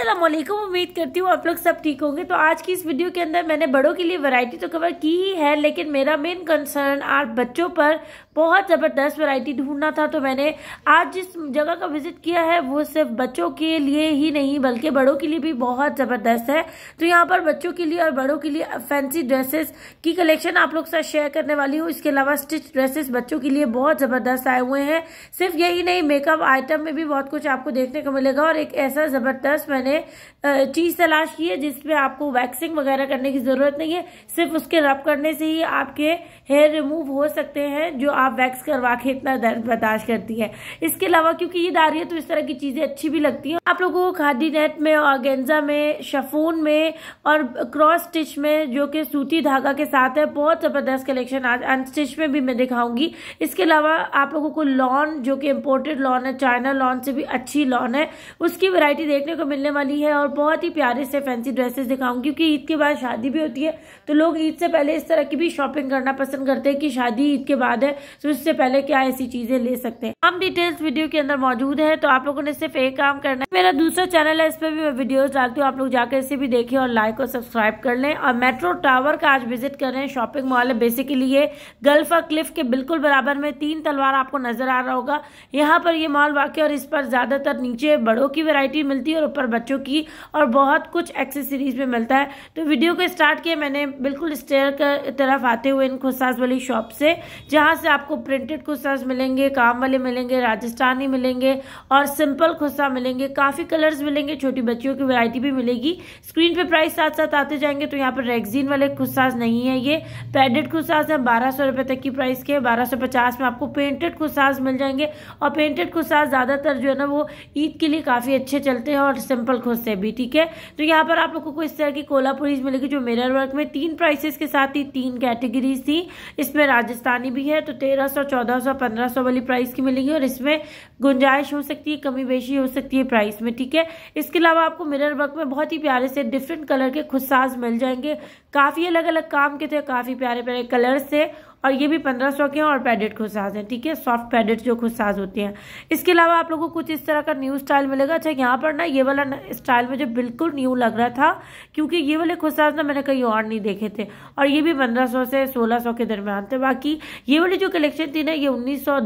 असलम उम्मीद करती हूँ आप लोग सब ठीक होंगे तो आज की इस वीडियो के अंदर मैंने बड़ों के लिए वैरायटी तो कवर की ही है लेकिन मेरा मेन कंसर्न आज बच्चों पर बहुत ज़बरदस्त वैरायटी ढूंढना था तो मैंने आज जिस जगह का विज़िट किया है वो सिर्फ बच्चों के लिए ही नहीं बल्कि बड़ों के लिए भी बहुत ज़बरदस्त है तो यहाँ पर बच्चों के लिए और बड़ों के लिए फैंसी ड्रेसेस की कलेक्शन आप लोग साथ शेयर करने वाली हूँ इसके अलावा स्टिच ड्रेसेस बच्चों के लिए बहुत ज़बरदस्त आए हुए हैं सिर्फ यही नहीं मेकअप आइटम में भी बहुत कुछ आपको देखने को मिलेगा और एक ऐसा ज़बरदस्त मैंने चीज़ तलाश की है जिसमें आपको वैक्सिंग वगैरह करने की ज़रूरत नहीं है सिर्फ उसके रब करने से ही आपके हेयर रिमूव हो सकते हैं जो आप वैक्स करवा के इतना दर्द बर्दाश्त करती है इसके अलावा क्योंकि ये दारी है तो इस तरह की चीज़ें अच्छी भी लगती हैं आप लोगों को खादी नेट में और गेंजा में शफून में और क्रॉस स्टिच में जो कि सूती धागा के साथ है बहुत ज़बरदस्त कलेक्शन आज अनस्टिच में भी मैं दिखाऊंगी इसके अलावा आप लोगों को लॉन जो कि इम्पोर्टेड लॉन है चाइना लॉन से भी अच्छी लॉन है उसकी वरायटी देखने को मिलने वाली है और बहुत ही प्यारे से फैंसी ड्रेसेस दिखाऊंगी क्योंकि ईद के बाद शादी भी होती है तो लोग ईद से पहले इस तरह की भी शॉपिंग करना पसंद करते हैं कि शादी ईद के बाद है तो इससे पहले क्या ऐसी चीजें ले सकते हैं हम डिटेल्स वीडियो के अंदर मौजूद है तो आप लोगों ने सिर्फ एक काम करना है मेरा दूसरा चैनल है इस पर भी मैं वीडियो डालती हूँ आप लोग जाकर इसे भी देखें और लाइक और सब्सक्राइब कर लें और मेट्रो टावर का आज विजिट कर रहे हैं शॉपिंग मॉल है बेसिकली ये गल्फ और क्लिफ के बिल्कुल बराबर में तीन तलवार आपको नजर आ रहा होगा यहाँ पर ये मॉल वाकई और इस पर ज्यादातर नीचे बड़ों की वेरायटी मिलती है और ऊपर बच्चों की और बहुत कुछ एक्सेसरीज में मिलता है तो वीडियो को स्टार्ट किया मैंने बिल्कुल स्टेयर तरफ आते हुए इन खुशास वाली शॉप से जहाँ से आप आपको प्रिंटेड कुर्ताज मिलेंगे काम वाले मिलेंगे राजस्थानी मिलेंगे और सिंपल खुस्सा मिलेंगे काफ़ी कलर्स मिलेंगे छोटी बच्चियों की वैरायटी भी मिलेगी स्क्रीन पे प्राइस साथ साथ आते जाएंगे तो यहाँ पर रेगजीन वाले खुस्साज नहीं है ये पैडेड खुस्साज हैं बारह सौ तक की प्राइस के बारह सौ में आपको पेंटेड खुस्साज मिल जाएंगे और पेंटेड खुस्साज ज़्यादातर जो है ना वो ईद के लिए काफ़ी अच्छे चलते हैं और सिंपल खुस्से भी ठीक है तो यहाँ पर आप लोगों को इस तरह की कोलापुरीज मिलेगी जो मेरर वर्क में तीन प्राइसेस के साथ ही तीन कैटेगरीज थी इसमें राजस्थानी भी है तो तेरह सौ चौदह सौ पंद्रह सौ वाली प्राइस की मिलेगी और इसमें गुंजाइश हो सकती है कमी बेशी हो सकती है प्राइस में ठीक है इसके अलावा आपको मिरर वर्क में बहुत ही प्यारे से डिफरेंट कलर के खुदसाज मिल जाएंगे काफ़ी अलग अलग काम के थे काफ़ी प्यारे प्यारे कलर्स थे और ये भी पंद्रह सौ के हैं और पैडेड खुशाज हैं ठीक है सॉफ्ट पैडेड जो खुशाज होते हैं इसके अलावा आप लोगों को कुछ इस तरह का न्यू स्टाइल मिलेगा अच्छा यहाँ पर ना ये वाला स्टाइल मुझे बिल्कुल न्यू लग रहा था क्योंकि ये वाले खुशाज ना मैंने कहीं और नहीं देखे थे और ये भी पंद्रह से सोलह के दरमियान थे बाकी ये वाली जो कलेक्शन थी ना ये उन्नीस सौ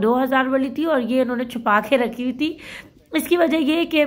वाली थी और ये इन्होंने छुपा के रखी हुई थी इसकी वजह ये है कि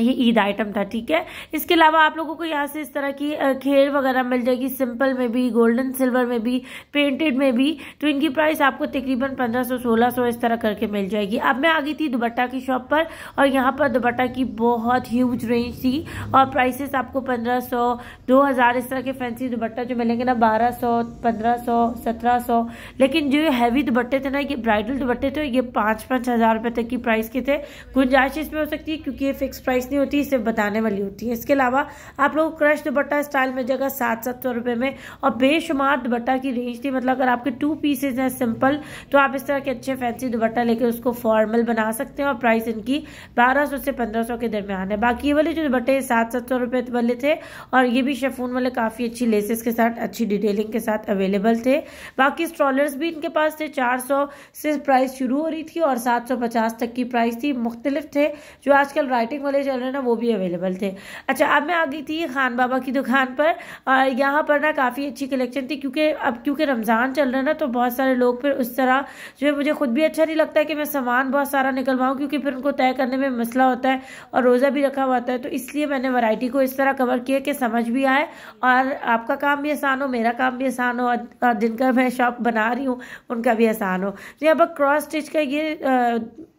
ये ईद आइटम था ठीक है इसके अलावा आप लोगों को यहाँ से इस तरह की खेर वगैरह मिल जाएगी सिंपल में भी गोल्डन सिल्वर में भी पेंटेड में भी तो इनकी प्राइस आपको तकरीबन पंद्रह सौ सोलह सौ इस तरह करके मिल जाएगी अब मैं आ गई थी दुबट्टा की शॉप पर और यहाँ पर दुबट्टा की बहुत ह्यूज रेंज थी और प्राइसेस आपको पंद्रह सौ दो हज़ार इस तरह के फैंसी दुबट्टा जो मिलेंगे ना बारह सौ पंद्रह सौ सत्रह सौ लेकिन जो हैवी दुबट्टे थे ना ये ब्राइडल दुबट्टे थे ये पाँच पाँच हज़ार रुपये तक की प्राइस के थे गुंजाइश इसमें हो सकती है क्योंकि ये फिक्स प्राइस नहीं होती सिर्फ बताने वाली होती है इसके अलावा आप लोग क्रश दुपट्टा स्टाइल में जगह सात सात सौ रुपये में और बेशुमार दुपट्टा की रेंज थी मतलब अगर आपके टू पीसेज हैं सिंपल तो आप इस तरह के अच्छे फैंसी दुपट्टा लेकर उसको फॉर्मल बना सकते हैं और प्राइस इनकी बारह सौ से पंद्रह सौ के दरमियान है बाकी ये वाले जो दुपट्टे सात सात सौ रुपये वाले थे और ये भी शेफून वाले काफ़ी अच्छी लेसेस के साथ अच्छी डिटेलिंग के साथ अवेलेबल थे बाकी स्ट्रॉलर्स भी इनके पास थे सौ से प्राइस शुरू हो रही थी और पचास तक की प्राइस थी मुख्तलिफ थे जो आजकल राइटिंग वाले चल चल रहे ना वो भी अवेलेबल थे अच्छा अब मैं आ गई थी खान बाबा की दुकान पर और यहाँ पर ना काफ़ी अच्छी कलेक्शन थी क्योंकि अब क्योंकि रमज़ान चल रहा है ना तो बहुत सारे लोग फिर उस तरह जो है मुझे खुद भी अच्छा नहीं लगता है कि मैं सामान बहुत सारा निकलवाऊँ क्योंकि फिर उनको तय करने में मसला होता है और रोज़ा भी रखा हुआ है तो इसलिए मैंने वैरायटी को इस तरह कवर किया कि समझ भी आए और आपका काम भी आसान हो मेरा काम भी आसान हो और जिनका मैं शॉप बना रही हूँ उनका भी आसान हो जी अब क्रॉस स्टिच का ये आ,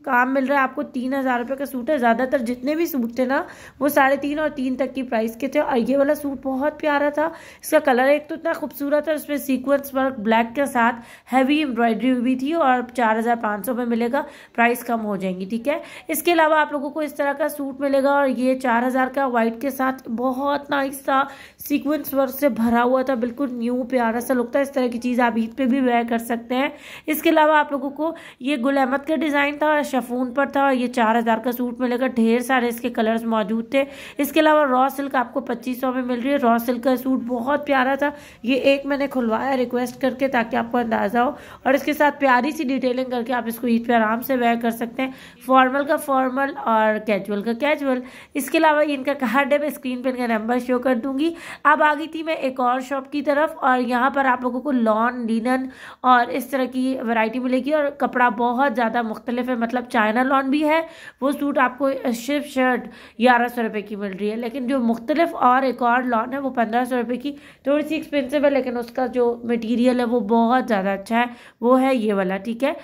काम मिल रहा है आपको तीन हज़ार रुपये का सूट है ज़्यादातर जितने भी सूट थे ना वो साढ़े तीन और तीन तक की प्राइस के थे और ये वाला सूट बहुत प्यारा था इसका कलर एक तो इतना खूबसूरत है उसमें सीक्वेंस वर्क ब्लैक के साथ हैवी एम्ब्रॉयडरी हुई थी और चार हज़ार पाँच सौ में मिलेगा प्राइस कम हो जाएंगी ठीक है इसके अलावा आप लोगों को इस तरह का सूट मिलेगा और ये चार हज़ार का वाइट के साथ बहुत नाइस था सीक्वेंस वर्क से भरा हुआ था बिल्कुल न्यू प्यारा सा लुक था इस तरह की चीज़ आप ईद पे भी वेयर कर सकते हैं इसके अलावा आप लोगों को ये गुल अहमद का डिज़ाइन था शफून अच्छा, पर था और ये चार हज़ार का सूट मिलेगा ढेर सारे इसके कलर्स मौजूद थे इसके अलावा रॉ सिल्क आपको पच्चीस में मिल रही है रॉ सिल्क का सूट बहुत प्यारा था ये एक मैंने खुलवाया रिक्वेस्ट करके ताकि आपको अंदाज़ा हो और इसके साथ प्यारी सी डिटेलिंग करके आप इसको ईद पर आराम से वेयर कर सकते हैं फॉर्मल का फॉर्मल और कैजुअल का कैजुअल इसके अलावा इनका कार्ड है मैं स्क्रीन पर इनका नंबर शो कर दूंगी अब आ गई थी मैं एक और शॉप की तरफ और यहाँ पर आप लोगों को लॉन लिनन और इस तरह की वैरायटी मिलेगी और कपड़ा बहुत ज़्यादा मुख्तलिफ है मतलब मतलब चाइना लॉन भी है वो सूट आपको सिर्फ शर्ट ग्यारह सौ रुपये की मिल रही है लेकिन जो मुख्तलिफ और एक और लॉन है वो पंद्रह सौ रुपये की थोड़ी सी एक्सपेंसिव है लेकिन उसका जो मटीरियल है वो बहुत ज़्यादा अच्छा है वो है ये वाला ठीक है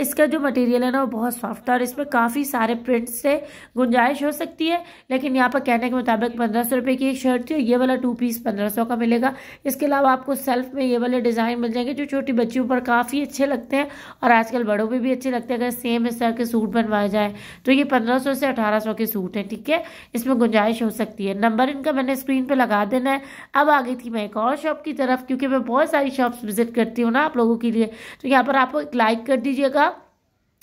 इसका जो मटेरियल है ना वो बहुत सॉफ्ट है और इसमें काफ़ी सारे प्रिंट्स से गुंजाइश हो सकती है लेकिन यहाँ पर कहने के मुताबिक पंद्रह सौ रुपये की एक शर्ट थी ये वाला टू पीस पंद्रह सौ का मिलेगा इसके अलावा आपको सेल्फ में ये वाले डिज़ाइन मिल जाएंगे जो छोटी बच्चियों पर काफ़ी अच्छे लगते हैं और आजकल बड़ों पर भी अच्छे लगते हैं अगर सेम इस तरह के सूट बनवाए जाए तो ये पंद्रह सौ से अठारह सौ के सूट हैं ठीक है इसमें गुंजाइश हो सकती है नंबर इनका मैंने स्क्रीन पर लगा देना है अब आ गई थी मैं एक और शॉप की तरफ क्योंकि मैं बहुत सारी शॉप्स विजिट करती हूँ ना आप लोगों के लिए तो यहाँ पर आपको एक लाइक कर दीजिएगा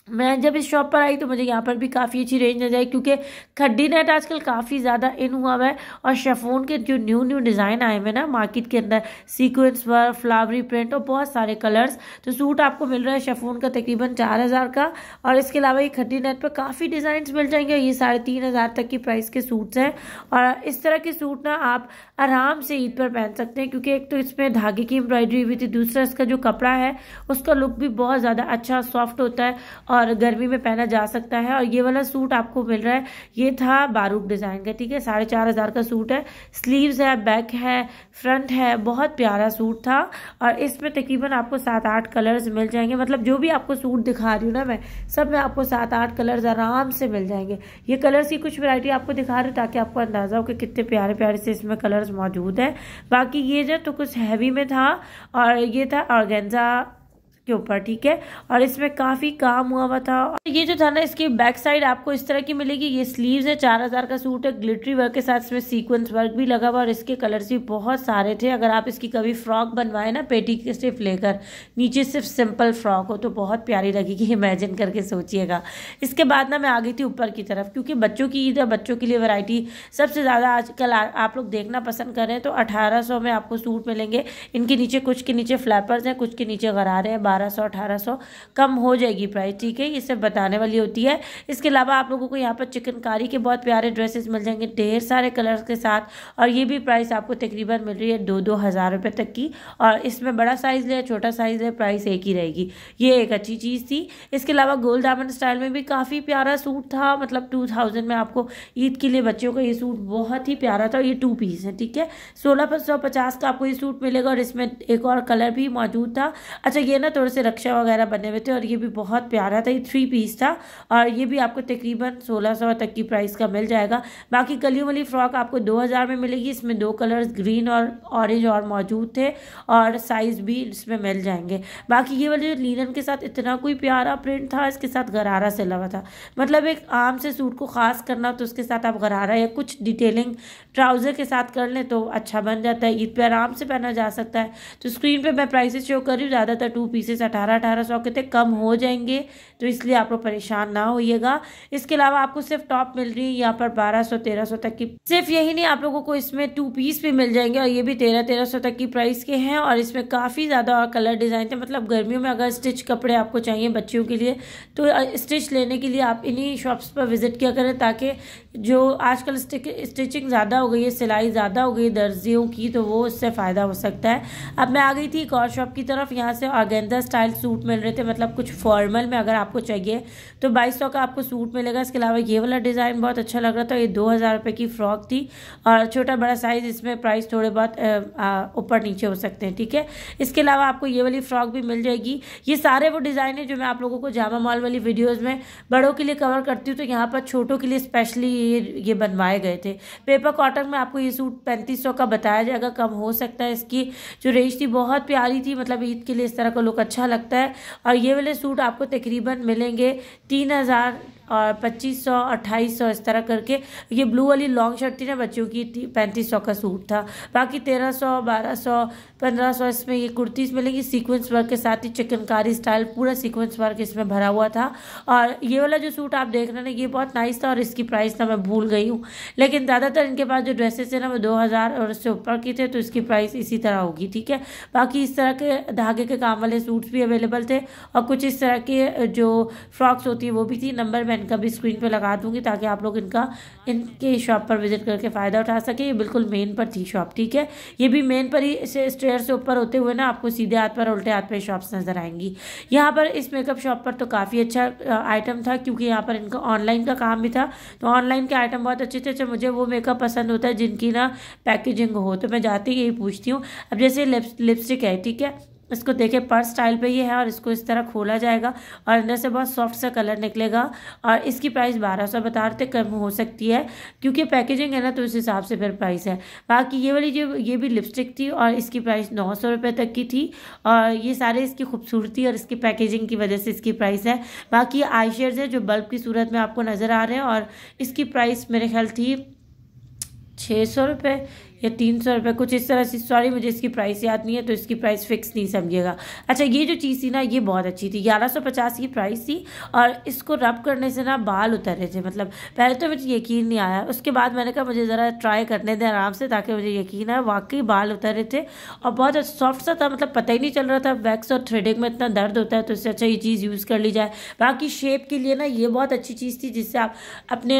मैं जब इस शॉप पर आई तो मुझे यहाँ पर भी काफ़ी अच्छी रेंज नजर आई क्योंकि खड्डी नेट आजकल काफ़ी ज़्यादा इन हुआ हुआ है और शेफोन के जो न्यू न्यू डिज़ाइन आए हुए ना मार्केट के अंदर सीक्वेंस वर्क फ्लावरी प्रिंट और बहुत सारे कलर्स तो सूट आपको मिल रहा है शेफोन का तकरीबन चार हज़ार का और इसके अलावा ये खड्डी नेट पर काफ़ी डिज़ाइन मिल जाएंगे ये साढ़े तीन हज़ार तक की प्राइस के सूट्स हैं और इस तरह के सूट ना आप आराम से ईद पर पहन सकते हैं क्योंकि एक तो इसमें धागे की एम्ब्रॉयडरी हुई थी दूसरा इसका जो कपड़ा है उसका लुक भी बहुत ज़्यादा अच्छा सॉफ्ट होता है और और गर्मी में पहना जा सकता है और ये वाला सूट आपको मिल रहा है ये था बारूक डिज़ाइन का ठीक है साढ़े चार हज़ार का सूट है स्लीव्स है बैक है फ्रंट है बहुत प्यारा सूट था और इसमें तकरीबन आपको सात आठ कलर्स मिल जाएंगे मतलब जो भी आपको सूट दिखा रही हूँ ना मैं सब में आपको सात आठ कलर्स आराम से मिल जाएंगे ये कलर्स की कुछ वैरायटी आपको दिखा रही हूँ ताकि आपको अंदाज़ा हो कि कितने प्यारे प्यारे से इसमें कलर्स मौजूद हैं बाकी ये जो तो कुछ हैवी में था और ये था ऑर्गेंजा के ऊपर ठीक है और इसमें काफ़ी काम हुआ हुआ था और ये जो था ना इसकी बैक साइड आपको इस तरह की मिलेगी ये स्लीव्स है चार हज़ार का सूट है ग्लिटरी वर्क के साथ इसमें सीक्वेंस वर्क भी लगा हुआ और इसके कलर्स भी बहुत सारे थे अगर आप इसकी कभी फ्रॉक बनवाए ना पेटी के सिर्फ लेकर नीचे सिर्फ सिंपल फ्रॉक हो तो बहुत प्यारी लगेगी इमेजिन करके सोचिएगा इसके बाद ना मैं आ गई थी ऊपर की तरफ क्योंकि बच्चों की ईद है बच्चों के लिए वैरायटी सबसे ज़्यादा आजकल आप लोग देखना पसंद कर रहे हैं तो अठारह में आपको सूट मिलेंगे इनके नीचे कुछ के नीचे फ्लैपर्स हैं कुछ के नीचे गरारे हैं बारह सौ कम हो जाएगी प्राइस ठीक है ये सिर्फ बताने वाली होती है इसके अलावा आप लोगों को यहाँ पर चिकनकारी के बहुत प्यारे ड्रेसेस मिल जाएंगे ढेर सारे कलर्स के साथ और ये भी प्राइस आपको तकरीबन मिल रही है दो दो हज़ार रुपये तक की और इसमें बड़ा साइज़ ले छोटा साइज़ ले प्राइस एक ही रहेगी ये एक अच्छी चीज़ थी इसके अलावा गोल्ड डामंड स्टाइल में भी काफ़ी प्यारा सूट था मतलब टू थाउजेंड में आपको ईद के लिए बच्चों का ये सूट बहुत ही प्यारा था और ये टू पीस है ठीक है सोलह का आपको ये सूट मिलेगा और इसमें एक और कलर भी मौजूद था अच्छा ये ना थोड़ा थोड़े से रक्षा वगैरह बने हुए थे और ये भी बहुत प्यारा था ये थ्री पीस था और ये भी आपको तकरीबन सोलह सौ तक की प्राइस का मिल जाएगा बाकी कलियों वाली फ़्रॉक आपको दो हज़ार में मिलेगी इसमें दो कलर्स ग्रीन और ऑरेंज और मौजूद थे और साइज़ भी इसमें मिल जाएंगे बाकी ये वाले लीनन के साथ इतना कोई प्यारा प्रिंट था इसके साथ गरारा से लगा था मतलब एक आम से सूट को ख़ास करना तो उसके साथ आप गरारा या कुछ डिटेलिंग ट्राउज़र के साथ कर लें तो अच्छा बन जाता है ईद पर आराम से पहना जा सकता है तो स्क्रीन पर मैं प्राइसेस शो कर रही हूँ ज़्यादातर टू पीसेस पच्चीस अठारह अठारह सौ के थे कम हो जाएंगे तो इसलिए आप लोग परेशान ना होइएगा इसके अलावा आपको सिर्फ टॉप मिल रही है यहाँ पर बारह सौ तेरह सौ तक की सिर्फ यही नहीं आप लोगों को इसमें टू पीस भी मिल जाएंगे और ये भी तेरह तेरह सौ तक की प्राइस के हैं और इसमें काफ़ी ज़्यादा और कलर डिज़ाइन थे मतलब गर्मियों में अगर स्टिच कपड़े आपको चाहिए बच्चियों के लिए तो स्टिच लेने के लिए आप इन्हीं शॉप्स पर विजिट किया करें ताकि जो आजकल स्टिचिंग ज़्यादा हो गई है सिलाई ज़्यादा हो गई है दर्जियों की तो वो उससे फ़ायदा हो सकता है अब मैं आ गई थी एक और शॉप की तरफ यहाँ से आगेंदा स्टाइल सूट मिल रहे थे मतलब कुछ फॉर्मल में अगर आपको चाहिए तो बाईस का आपको सूट मिलेगा इसके अलावा ये वाला डिज़ाइन बहुत अच्छा लग रहा था ये दो हज़ार की फ़्रॉक थी और छोटा बड़ा साइज़ इसमें प्राइस थोड़े बहुत ऊपर नीचे हो सकते हैं ठीक है इसके अलावा आपको ये वाली फ़्रॉक भी मिल जाएगी ये सारे वो डिज़ाइन है जो मैं आप लोगों को जामा मॉल वाली वीडियोज़ में बड़ों के लिए कवर करती हूँ तो यहाँ पर छोटों के लिए स्पेशली ये ये बनवाए गए थे पेपर कॉटन में आपको ये सूट पैंतीस सौ का बताया जाएगा कम हो सकता है इसकी जो रेंज थी बहुत प्यारी थी मतलब ईद के लिए इस तरह का लुक अच्छा लगता है और ये वाले सूट आपको तकरीबन मिलेंगे तीन हज़ार और पच्चीस सौ अट्ठाईस सौ इस तरह करके ये ब्लू वाली लॉन्ग शर्ट थी ना बच्चों की पैंतीस सौ का सूट था बाकी तेरह सौ बारह सौ पंद्रह सौ इसमें ये कुर्तीज़ मिलेंगी सीक्वेंस वर्क के साथ ही चिकनकारी स्टाइल पूरा सीक्वेंस वर्क इसमें भरा हुआ था और ये वाला जो सूट आप देख रहे हैं ये बहुत नाइस था और इसकी प्राइस ना मैं भूल गई हूँ लेकिन ज़्यादातर इनके पास जो ड्रेसेस है ना वो दो हज़ार और उससे ऊपर की थे तो इसकी प्राइस इसी तरह होगी ठीक है बाकी इस तरह के धागे के काम वाले सूट्स भी अवेलेबल थे और कुछ इस तरह के जो फ्रॉक्स होती है वो भी थी नंबर मैंने मैं इनका भी स्क्रीन पर लगा दूँगी ताकि आप लोग इनका इनके शॉप पर विजिट करके फ़ायदा उठा सके ये बिल्कुल मेन पर थी शॉप ठीक है ये भी मेन पर ही इसे स्टेयर से ऊपर होते हुए ना आपको सीधे हाथ पर उल्टे हाथ पर शॉप्स नज़र आएंगी यहाँ पर इस मेकअप शॉप पर तो काफ़ी अच्छा आइटम था क्योंकि यहाँ पर इनका ऑनलाइन का काम भी था तो ऑनलाइन के आइटम बहुत अच्छे थे अच्छा मुझे वो मेकअप पसंद होता है जिनकी ना पैकेजिंग हो तो मैं जाती यही पूछती हूँ अब जैसे लिप लिपस्टिक है ठीक है इसको देखे पर्स स्टाइल पे ये है और इसको इस तरह खोला जाएगा और अंदर से बहुत सॉफ्ट सा कलर निकलेगा और इसकी प्राइस बारह सौ बता रहे कम हो सकती है क्योंकि पैकेजिंग है ना तो उस हिसाब से फिर प्राइस है बाकी ये वाली जो ये भी लिपस्टिक थी और इसकी प्राइस नौ सौ रुपये तक की थी और ये सारे इसकी खूबसूरती और इसकी पैकेजिंग की वजह से इसकी प्राइस है बाकी आई शेड्स है जो बल्ब की सूरत में आपको नज़र आ रहे हैं और इसकी प्राइस मेरे ख्याल थी छः सौ रुपये या तीन सौ रुपये कुछ इस तरह से सॉरी मुझे इसकी प्राइस याद नहीं है तो इसकी प्राइस फिक्स नहीं समझिएगा अच्छा ये जो चीज़ थी ना ये बहुत अच्छी थी ग्यारह सौ पचास की प्राइस थी और इसको रब करने से ना बाल उतर रहे थे मतलब पहले तो मुझे यकीन नहीं आया उसके बाद मैंने कहा मुझे ज़रा ट्राई करने दें आराम से ताकि मुझे यकीन आए वाकई बाल उतर रहे थे और बहुत सॉफ्ट अच्छा, सा था मतलब पता ही नहीं चल रहा था वैक्स और थ्रेडिंग में इतना दर्द होता है तो इससे अच्छा ये चीज़ यूज़ कर ली जाए बाकी शेप के लिए ना ये बहुत अच्छी चीज़ थी जिससे आप अपने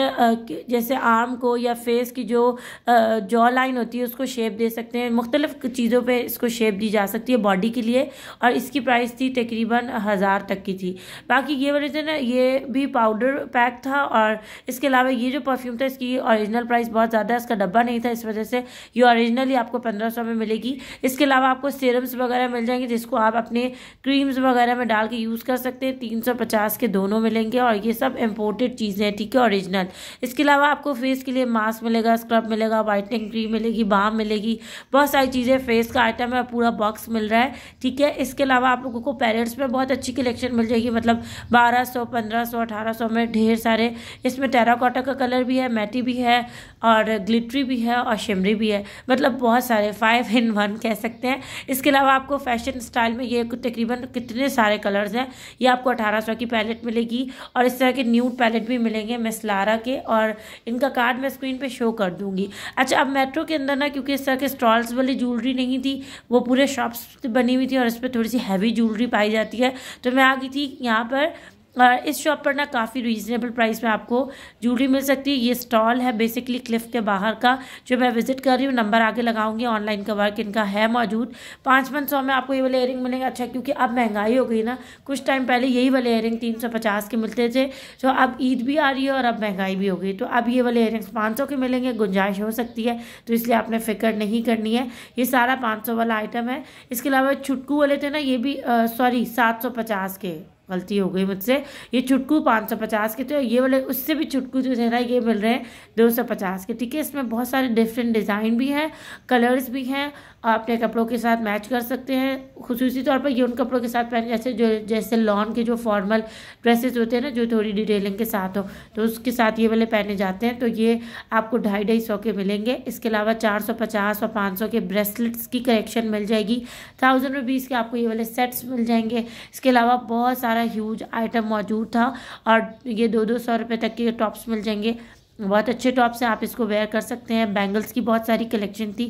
जैसे आर्म को या फेस की जो जॉ लाइन होती है उसको शेप दे सकते हैं मुख्तलिफ चीज़ों पे इसको शेप दी जा सकती है बॉडी के लिए और इसकी प्राइस थी तकरीबन हज़ार तक की थी बाकी ये वाले थे ना ये भी पाउडर पैक था और इसके अलावा ये जो परफ्यूम था इसकी औरिजिनल प्राइस बहुत ज़्यादा इसका डब्बा नहीं था इस वजह से ये औरिजिनली आपको पंद्रह सौ में मिलेगी इसके अलावा आपको सीरम्स वगैरह मिल जाएंगे जिसको आप अपने क्रीम्स वगैरह में डाल के यूज़ कर सकते हैं तीन सौ पचास के दोनों मिलेंगे और ये सब इम्पोर्टेड चीज़ें हैं ठीक है औरिजिनल इसके अलावा आपको फेस के लिए मास्क मिलेगा स्क्रब मिलेगा वाइटनिंग क्रीम मिलेगी मिलेगी बाम मिलेगी बहुत सारी चीज़ें फेस का आइटम है पूरा बॉक्स मिल रहा है ठीक है इसके अलावा आप लोगों को पैलेट्स में बहुत अच्छी कलेक्शन मिल जाएगी मतलब बारह सौ पंद्रह सौ अठारह सौ में ढेर सारे इसमें टेराकोटा का कलर भी है मैटी भी है और ग्लिटरी भी है और शिमरी भी है मतलब बहुत सारे फाइव इन वन कह सकते हैं इसके अलावा आपको फैशन स्टाइल में ये तकरीबन कितने सारे कलर्स हैं ये आपको अठारह सौ की पैलेट मिलेगी और इस तरह के न्यू पैलेट भी मिलेंगे मिस लारा के और इनका कार्ड मैं स्क्रीन पर शो कर दूँगी अच्छा अब मेट्रो के अंदर ना क्योंकि इस तरह के स्टॉल्स वाली ज्वेलरी नहीं थी वो पूरे शॉप्स बनी हुई थी और इस पर थोड़ी सी हैवी ज्वेलरी पाई जाती है तो मैं आ गई थी यहाँ पर इस शॉप पर ना काफ़ी रीज़नेबल प्राइस में आपको ज्वेलरी मिल सकती है ये स्टॉल है बेसिकली क्लिफ के बाहर का जो मैं विजिट कर रही हूँ नंबर आगे लगाऊंगी ऑनलाइन का वर्क इनका है मौजूद पाँच पाँच सौ में आपको ये वाले एयरिंग मिलेंगे अच्छा क्योंकि अब महंगाई हो गई ना कुछ टाइम पहले यही वाले एयरिंग तीन सौ पचास के मिलते थे तो अब ईद भी आ रही है और अब महंगाई भी हो गई तो अब ये वाले एयरिंग्स पाँच सौ के मिलेंगे गुंजाइश हो सकती है तो इसलिए आपने फ़िक्र नहीं करनी है ये सारा पाँच सौ वाला आइटम है इसके अलावा छुटकू वाले थे ना ये भी सॉरी सात सौ पचास के गलती हो गई मुझसे ये चुटकू पाँच सौ पचास के तो ये वाले उससे भी चुटकू जो है ना ये मिल रहे हैं दो सौ पचास के ठीक है इसमें बहुत सारे डिफरेंट डिज़ाइन भी हैं कलर्स भी हैं अपने कपड़ों के साथ मैच कर सकते हैं खसूसी तौर पर ये उन कपड़ों के साथ पहने जैसे जो जैसे लॉन के जो फॉर्मल ड्रेसेस होते हैं ना जो थोड़ी डिटेलिंग के साथ हो तो उसके साथ ये वाले पहने जाते हैं तो ये आपको ढाई ढाई सौ के मिलेंगे इसके अलावा चार सौ पचास और पाँच सौ के ब्रेसलेट्स की कलेक्शन मिल जाएगी थाउजेंड रुपीज़ के आपको ये वाले सेट्स मिल जाएंगे इसके अलावा बहुत सारा ह्यूज आइटम मौजूद था और ये दो दो सौ रुपये तक के टॉप्स मिल जाएंगे बहुत अच्छे टॉप्स हैं आप इसको वेयर कर सकते हैं बैंगल्स की बहुत सारी कलेक्शन थी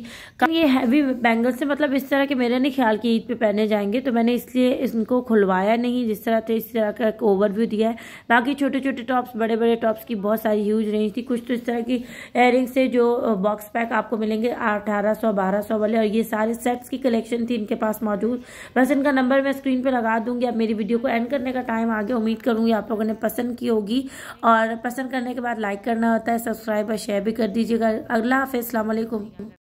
ये हैवी बैंगल्स थे मतलब इस तरह के मेरे नहीं ख्याल कि ईद पे पहने जाएंगे तो मैंने इसलिए इनको खुलवाया नहीं जिस तरह थे इस तरह का एक ओवरव्यू दिया है बाकी छोटे छोटे टॉप्स बड़े बड़े टॉप्स की बहुत सारी ह्यूज रेंज थी कुछ तो इस तरह की एयर से जो बॉक्स पैक आपको मिलेंगे अठारह सौ बारह सौ वाले और ये सारे सेट्स की कलेक्शन थी इनके पास मौजूद बस इनका नंबर मैं स्क्रीन पर लगा दूंगी अब मेरी वीडियो को एंड करने का टाइम आ गया उम्मीद करूँगी आप लोगों ने पसंद की होगी और पसंद करने के बाद लाइक करना आता है सब्सक्राइब और शेयर भी कर दीजिएगा अगला हाफ़ अल्लाम